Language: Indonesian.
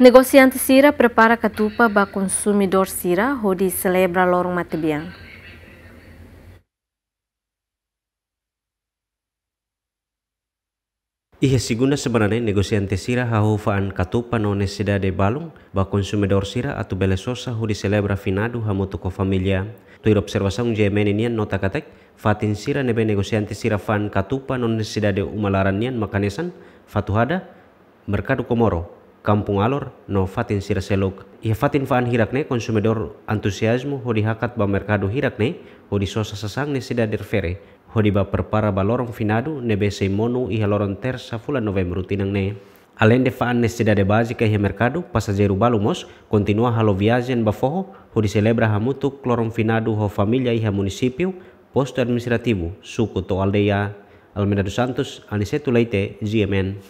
Negosiante sira prepara katupa bak konsumidor sira hodi selebra Lorong Matebiang. Ihe siguna sebenarnya negosiante sira hahufaan katupa none de balung ba konsumidor sira atau belesosa hodi di selebra finadu hamu familia. Tuir observasaun jemen an nota katek fatin sira nebe negosiante sira fan katupa none sida de nian makanesan fatuhada merkadu komoro kampung alor no fatin sirselok ia fatin faan hirakne konsumidor antusiasmu hodi hakat ba merkado hirakne hodi sosa sasang ne sida dirfere, hodi ba perpara ba lorong finado ne besei monu ia lorong sa fulan novembro tinang ne Além de faan bazi ke e merkado, pasajeru balumos kontinua viajen bafoho foho, hodi selebra hamutuk lorong finadu ho familia e munisipiu, posto administrativo, Sukuto to aldeia. Santos, Anisetu Leite, GMN.